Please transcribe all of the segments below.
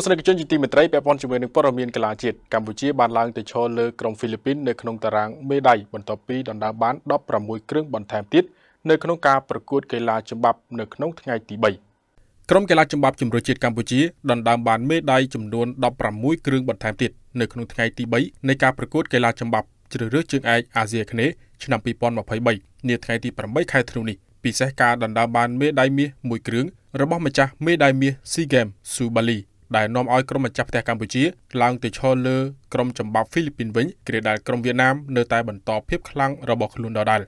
ស្សនិកជនជាទីមេត្រីពាក់ព័ន្ធជាមួយនឹងព័ត៌មានកីឡាជាតិកម្ពុជាបានឡើងទៅឈរលើក្រុមហ្វីលីពីននៅក្នុងតារាងមេដាយបន្ទាប់ពីដណ្ដើមបាន16គ្រឿងបន្ថែមទៀតនៅក្នុងការប្រកួតកីឡាចំបាប់នៅក្នុងថ្ងៃទី3ក្រុមកីឡាចំបាប់ជម្រើសជាតិកម្ពុជាដណ្ដើមបានមេដាយចំនួន16គ្រឿងបន្ថែមទៀតនៅក្នុងថ្ងៃទី3នៃការប្រកួតកីឡាចំបាប់ជ្រើសរើសជើងឯកអាស៊ីអាគ្នេយ៍ឆ្នាំ2023នាថ្ងៃទី8ខែធ្នូនេះពិសេសការដណ្ដើមបានមេដាយមាស1គ្រឿងរបស់ម្ចាស់មេដាយមាស SEA Games Subali ដែលនាំឲ្យក្រុមម្ចាស់ផ្ទះកម្ពុជាឡើងទៅឈរលើក្រុមចម្បាប់ហ្វីលីពីនវិញគ្រាដែលក្រុមវៀតណាម នៅតែបន្តភាពខ្លាំងរបស់ខ្លួនដដែល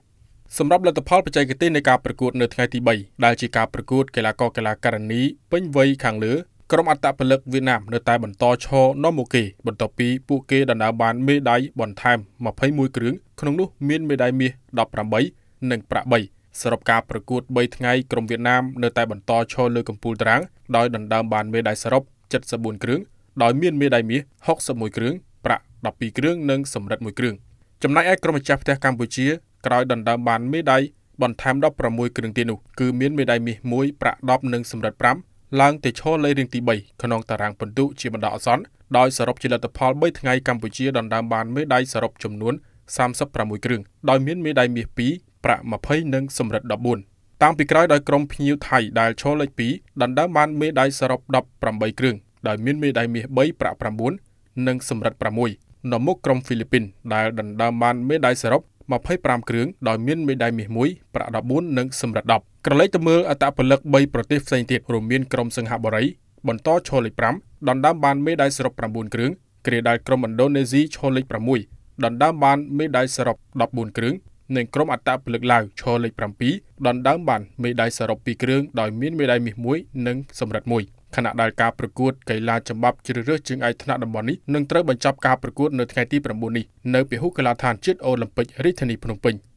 សម្រាប់លទ្ធផលបច្ចេកទេសនៃការប្រកួត នៅថ្ងៃទី3ដែលជាការប្រកួតកីឡាករកីឡាករនីពេញវ័យខាងលើក្រុមអត្តពលិកវៀតណាម នៅតែបន្តឈរនាំមុខគេបន្ទាប់ពីពួកគេដណ្ដើមបានមេដាយបន្ថែម21គ្រឿងក្នុងនោះមានមេដាយមាស18និងប្រាក់3សរុបការប្រកួត3ថ្ងៃក្រុមវៀតណាមនៅតែបន្តឈរលើកំពូលតារាងដោយដណ្ដើមបានមេដាយសរុប74គ្រឿងដោយមានមេដាយមាស61គ្រឿងប្រាក់12គ្រឿងនិងសំរឹទ្ធ1គ្រឿងចំណែកឯក្រុមម្ចាស់ផ្ទះកម្ពុជាក្រោយដណ្ដើមបានមេដាយបន្ថែម16គ្រឿងទៀតនោះគឺមានមេដាយមាស1ប្រាក់10និងសំរឹទ្ធ5ឡើងទៅឈរលេខរៀងទី3ក្នុងតារាងពិន្ទុជាបណ្ដោះអាសន្នដោយសរុបជាលទ្ធផល3ថ្ងៃកម្ពុជាដណ្ដើមបានមេដាយសរុបចំនួន36គ្រឿងដោយមានមេដាយមាស2ប្រាក់20និងសំរឹទ្ធ14តាំងពីក្រោយដោយក្រុមភ្ញៀវថៃដែលឈរលេខ2ដណ្ដើមបានមេដាយសរុប18គ្រឿងដោយមានមេដាយមាស3ប្រាក់9និងសំរឹទ្ធ6នៅមុខក្រុមហ្វីលីពីនដែលដណ្ដើមបានមេដាយសរុប25គ្រឿងដោយមានមេដាយមាស1ប្រាក់14និងសំរឹទ្ធ10ក្រឡេកទៅមើលអត្តពលិក3ប្រទេសផ្សេងទៀតរួមមានក្រុមសិង្ហបុរីបន្តឈរលេខ5ដណ្ដើមបានមេដាយសរុប9គ្រឿងគ្រាដែលក្រុមឥណ្ឌូនេស៊ីឈរលេខ6ដណ្ដើមបានមេដាយសរុប14គ្រឿងនិងក្រុមអត្តពលិកឡាវឈរលេខ7ដណ្ដើមបានមេដាយសរុបពីរគ្រឿងដោយមានមេដាយមាសមួយនិងសំរឹទ្ធមួយខណៈដែលការប្រកួតកីឡាចម្បាប់ជ្រើសរើសជើងឯកថ្នាក់តំបន់នេះនឹងត្រូវបញ្ចប់ការប្រកួតនៅថ្ងៃទី9នេះនៅពហុកីឡដ្ឋានជាតិអូឡ িম্প ិករាជធានីភ្នំពេញ។